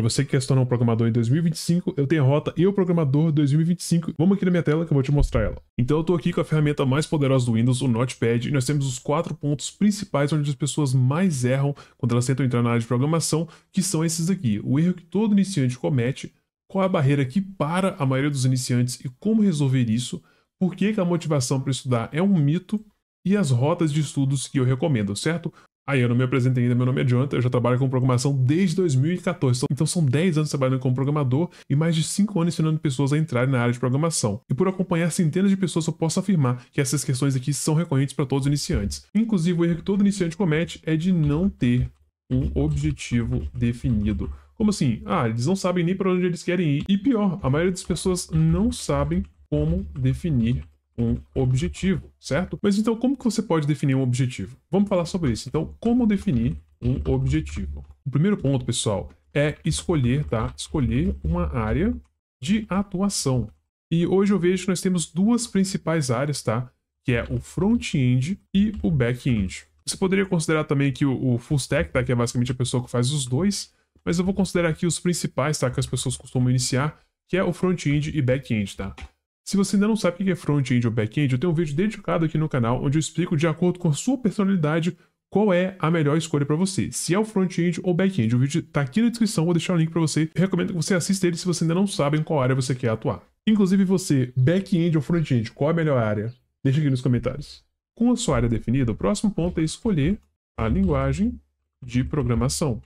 Para você que quer se tornar um programador em 2025, eu tenho a rota Eu Programador 2025. Vamos aqui na minha tela que eu vou te mostrar ela. Então eu estou aqui com a ferramenta mais poderosa do Windows, o Notepad, e nós temos os quatro pontos principais onde as pessoas mais erram quando elas tentam entrar na área de programação, que são esses aqui. O erro que todo iniciante comete, qual é a barreira que para a maioria dos iniciantes e como resolver isso, por que, que a motivação para estudar é um mito e as rotas de estudos que eu recomendo, certo? Aí eu não me apresentei ainda, meu nome é Jonathan, eu já trabalho com programação desde 2014. Então são 10 anos trabalhando como programador e mais de 5 anos ensinando pessoas a entrarem na área de programação. E por acompanhar centenas de pessoas, eu posso afirmar que essas questões aqui são recorrentes para todos os iniciantes. Inclusive, o erro que todo iniciante comete é de não ter um objetivo definido. Como assim? Ah, eles não sabem nem para onde eles querem ir. E pior, a maioria das pessoas não sabem como definir um objetivo, certo? Mas então como que você pode definir um objetivo? Vamos falar sobre isso. Então, como definir um objetivo? O primeiro ponto, pessoal, é escolher, tá? Escolher uma área de atuação. E hoje eu vejo que nós temos duas principais áreas, tá? Que é o front-end e o back-end. Você poderia considerar também que o, full stack, tá? Que é basicamente a pessoa que faz os dois, mas eu vou considerar aqui os principais, tá? Que as pessoas costumam iniciar, que é o front-end e back-end, tá? Se você ainda não sabe o que é front-end ou back-end, eu tenho um vídeo dedicado aqui no canal onde eu explico de acordo com a sua personalidade qual é a melhor escolha para você, se é o front-end ou back-end. O vídeo está aqui na descrição, vou deixar o link para você. Eu recomendo que você assista ele se você ainda não sabe em qual área você quer atuar. Inclusive você, back-end ou front-end, qual é a melhor área? Deixa aqui nos comentários. Com a sua área definida, o próximo ponto é escolher a linguagem de programação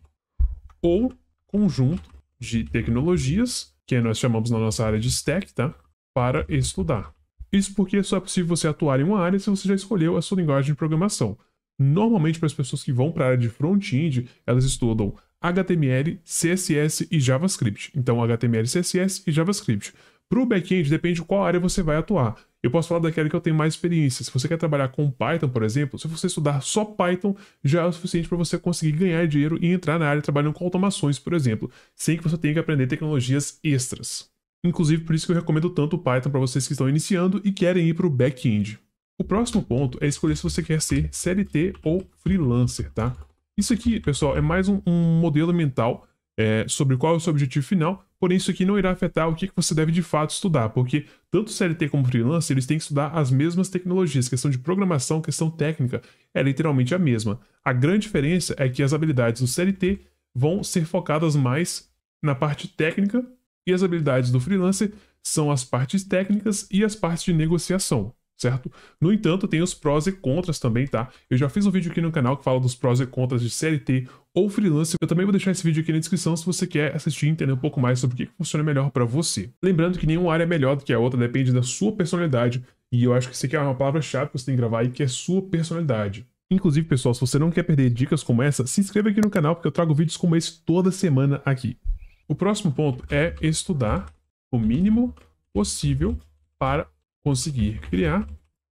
ou conjunto de tecnologias, que nós chamamos na nossa área de stack, tá? para estudar. Isso porque só é possível você atuar em uma área se você já escolheu a sua linguagem de programação. Normalmente, para as pessoas que vão para a área de front-end, elas estudam HTML, CSS e JavaScript. Então, HTML, CSS e JavaScript. Para o back-end, depende de qual área você vai atuar. Eu posso falar daquela que eu tenho mais experiência. Se você quer trabalhar com Python, por exemplo, se você estudar só Python, já é o suficiente para você conseguir ganhar dinheiro e entrar na área trabalhando com automações, por exemplo, sem que você tenha que aprender tecnologias extras. Inclusive, por isso que eu recomendo tanto o Python para vocês que estão iniciando e querem ir para o back-end. O próximo ponto é escolher se você quer ser CLT ou freelancer, tá? Isso aqui, pessoal, é mais um, um modelo mental é, sobre qual é o seu objetivo final, porém isso aqui não irá afetar o que, que você deve de fato estudar, porque tanto CLT como freelancer, eles têm que estudar as mesmas tecnologias, questão de programação, questão técnica, é literalmente a mesma. A grande diferença é que as habilidades do CLT vão ser focadas mais na parte técnica e as habilidades do freelancer são as partes técnicas e as partes de negociação, certo? No entanto, tem os prós e contras também, tá? Eu já fiz um vídeo aqui no canal que fala dos prós e contras de CLT ou freelancer. Eu também vou deixar esse vídeo aqui na descrição se você quer assistir e entender um pouco mais sobre o que funciona melhor para você. Lembrando que nenhuma área é melhor do que a outra, depende da sua personalidade. E eu acho que isso aqui é uma palavra-chave que você tem que gravar aí, que é sua personalidade. Inclusive, pessoal, se você não quer perder dicas como essa, se inscreva aqui no canal, porque eu trago vídeos como esse toda semana aqui. O próximo ponto é estudar o mínimo possível para conseguir criar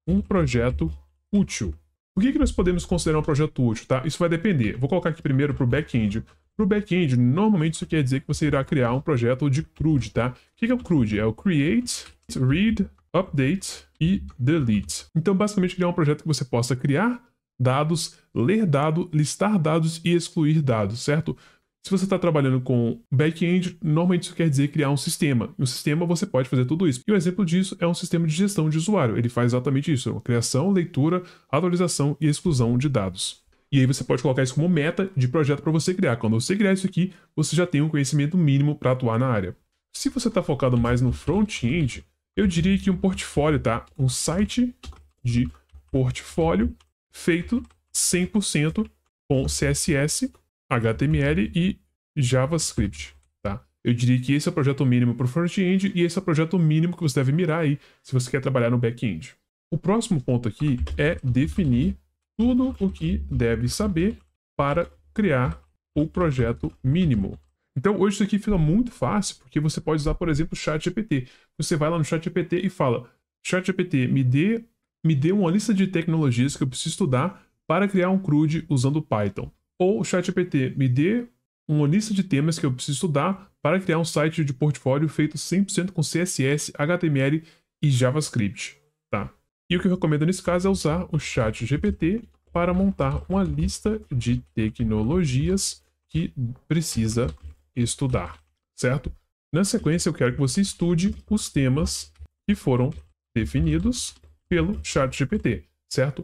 um projeto útil. O que, que nós podemos considerar um projeto útil, tá? Isso vai depender. Vou colocar aqui primeiro para o back-end. Para o back-end, normalmente isso quer dizer que você irá criar um projeto de CRUD, tá? O que, que é o CRUD? É o Create, Read, Update e Delete. Então, basicamente, criar é um projeto que você possa criar dados, ler dados, listar dados e excluir dados, certo? Se você está trabalhando com back-end, normalmente isso quer dizer criar um sistema. E um sistema você pode fazer tudo isso. E um exemplo disso é um sistema de gestão de usuário. Ele faz exatamente isso: é criação, leitura, atualização e exclusão de dados. E aí você pode colocar isso como meta de projeto para você criar. Quando você criar isso aqui, você já tem um conhecimento mínimo para atuar na área. Se você está focado mais no front-end, eu diria que um portfólio, tá? Um site de portfólio feito 100% com CSS HTML e JavaScript. Tá? Eu diria que esse é o projeto mínimo para o front-end e esse é o projeto mínimo que você deve mirar aí se você quer trabalhar no back-end. O próximo ponto aqui é definir tudo o que deve saber para criar o projeto mínimo. Então hoje isso aqui fica muito fácil, porque você pode usar, por exemplo, o ChatGPT. Você vai lá no ChatGPT e fala: ChatGPT, me dê, me dê uma lista de tecnologias que eu preciso estudar para criar um CRUD usando Python. Ou o ChatGPT, me dê uma lista de temas que eu preciso estudar para criar um site de portfólio feito 100% com CSS, HTML e JavaScript. Tá. E o que eu recomendo nesse caso é usar o chat GPT para montar uma lista de tecnologias que precisa estudar, certo? Na sequência, eu quero que você estude os temas que foram definidos pelo chat GPT, certo?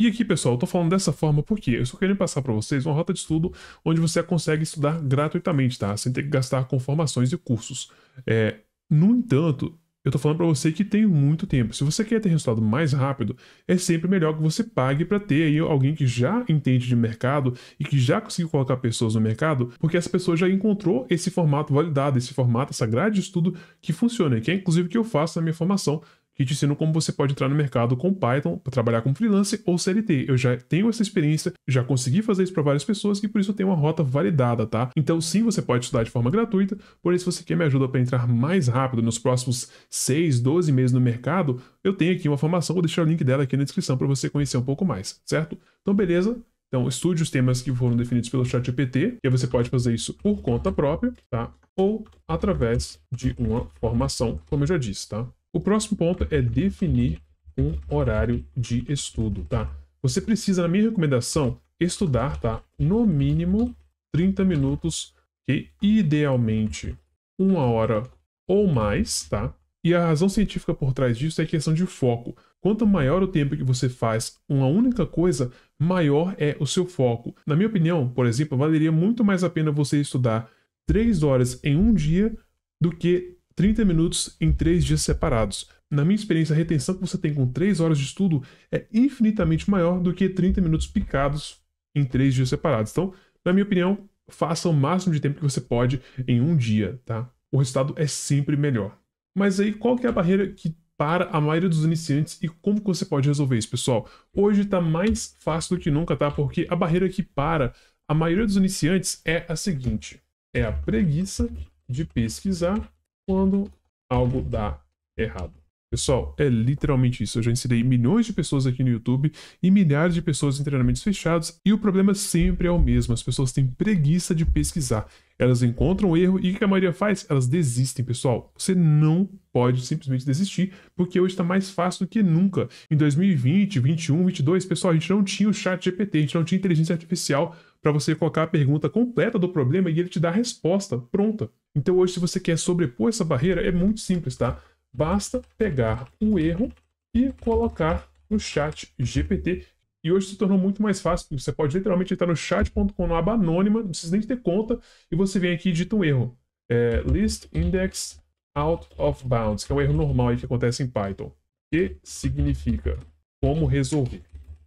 E aqui, pessoal, eu tô falando dessa forma porque eu só queria passar para vocês uma rota de estudo onde você consegue estudar gratuitamente, tá? Sem ter que gastar com formações e cursos. É, no entanto, eu tô falando para você que tem muito tempo. Se você quer ter resultado mais rápido, é sempre melhor que você pague para ter aí alguém que já entende de mercado e que já conseguiu colocar pessoas no mercado, porque essa pessoa já encontrou esse formato validado, esse formato, essa grade de estudo que funciona, que é inclusive o que eu faço na minha formação que te ensinam como você pode entrar no mercado com Python para trabalhar como freelancer ou CLT. Eu já tenho essa experiência, já consegui fazer isso para várias pessoas e por isso eu tenho uma rota validada, tá? Então sim, você pode estudar de forma gratuita, porém se você quer me ajuda para entrar mais rápido nos próximos 6, 12 meses no mercado, eu tenho aqui uma formação, vou deixar o link dela aqui na descrição para você conhecer um pouco mais, certo? Então beleza, então, estude os temas que foram definidos pelo ChatGPT, e você pode fazer isso por conta própria, tá? Ou através de uma formação, como eu já disse, tá? O próximo ponto é definir um horário de estudo, tá? Você precisa, na minha recomendação, estudar, tá? No mínimo 30 minutos e idealmente uma hora ou mais, tá? E a razão científica por trás disso é questão de foco. Quanto maior o tempo que você faz uma única coisa, maior é o seu foco. Na minha opinião, por exemplo, valeria muito mais a pena você estudar 3 horas em um dia do que 30 minutos em 3 dias separados. Na minha experiência, a retenção que você tem com 3 horas de estudo é infinitamente maior do que 30 minutos picados em 3 dias separados. Então, na minha opinião, faça o máximo de tempo que você pode em um dia, tá? O resultado é sempre melhor. Mas aí, qual que é a barreira que para a maioria dos iniciantes e como você pode resolver isso, pessoal? Hoje está mais fácil do que nunca, tá? Porque a barreira que para a maioria dos iniciantes é a seguinte: é a preguiça de pesquisar quando algo dá errado. Pessoal, é literalmente isso. Eu já ensinei milhões de pessoas aqui no YouTube e milhares de pessoas em treinamentos fechados, e o problema sempre é o mesmo: as pessoas têm preguiça de pesquisar. Elas encontram o erro e o que a maioria faz? Elas desistem, pessoal. Você não pode simplesmente desistir, porque hoje está mais fácil do que nunca. Em 2020, 2021, 2022, pessoal, a gente não tinha o chat GPT, a gente não tinha inteligência artificial para você colocar a pergunta completa do problema e ele te dá a resposta pronta. Então hoje, se você quer sobrepor essa barreira, é muito simples, tá? Basta pegar um erro e colocar no chat GPT. E hoje se tornou muito mais fácil, você pode literalmente entrar no chat.com na aba anônima, não precisa nem ter conta, e você vem aqui e digita um erro. É, list index out of bounds, que é um erro normal aí que acontece em Python. Que significa como resolver.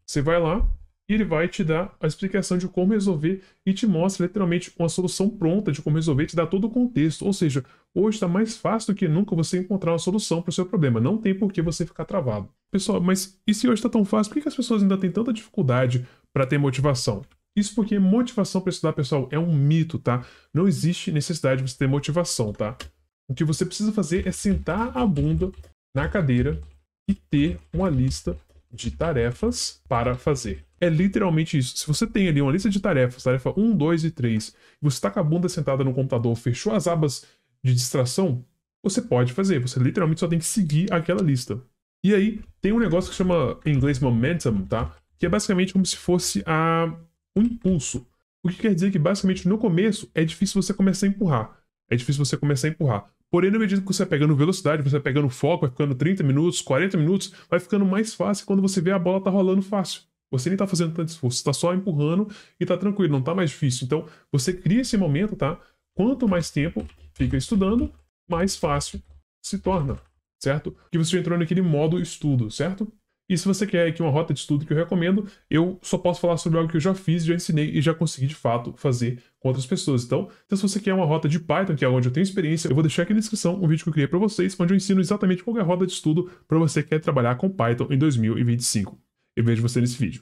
Você vai lá, e ele vai te dar a explicação de como resolver e te mostra literalmente uma solução pronta de como resolver, te dá todo o contexto. Ou seja, hoje está mais fácil do que nunca você encontrar uma solução para o seu problema. Não tem por que você ficar travado. Pessoal, mas e se hoje está tão fácil, por que, as pessoas ainda têm tanta dificuldade para ter motivação? Isso porque motivação para estudar, pessoal, é um mito, tá? Não existe necessidade de você ter motivação, tá? O que você precisa fazer é sentar a bunda na cadeira e ter uma lista de tarefas para fazer. É literalmente isso. Se você tem ali uma lista de tarefas, tarefa 1, 2 e 3, você está com a bunda sentada no computador, fechou as abas de distração, você pode fazer. Você literalmente só tem que seguir aquela lista. E aí, tem um negócio que chama em inglês momentum, tá? Que é basicamente como se fosse a um impulso. O que quer dizer que basicamente no começo é difícil você começar a empurrar. É difícil você começar a empurrar. Porém, na medida que você vai pegando velocidade, você vai pegando foco, vai ficando 30 minutos, 40 minutos, vai ficando mais fácil quando você vê a bola tá rolando fácil. Você nem está fazendo tanto esforço, está só empurrando e está tranquilo, não está mais difícil. Então, você cria esse momento, tá? Quanto mais tempo fica estudando, mais fácil se torna, certo? Que você entrou naquele modo estudo, certo? E se você quer aqui uma rota de estudo que eu recomendo, eu só posso falar sobre algo que eu já fiz, já ensinei e já consegui de fato fazer com outras pessoas. Então, então se você quer uma rota de Python, que é onde eu tenho experiência, eu vou deixar aqui na descrição um vídeo que eu criei para vocês, onde eu ensino exatamente qual é a rota de estudo para você que quer trabalhar com Python em 2025. Eu vejo você nesse vídeo.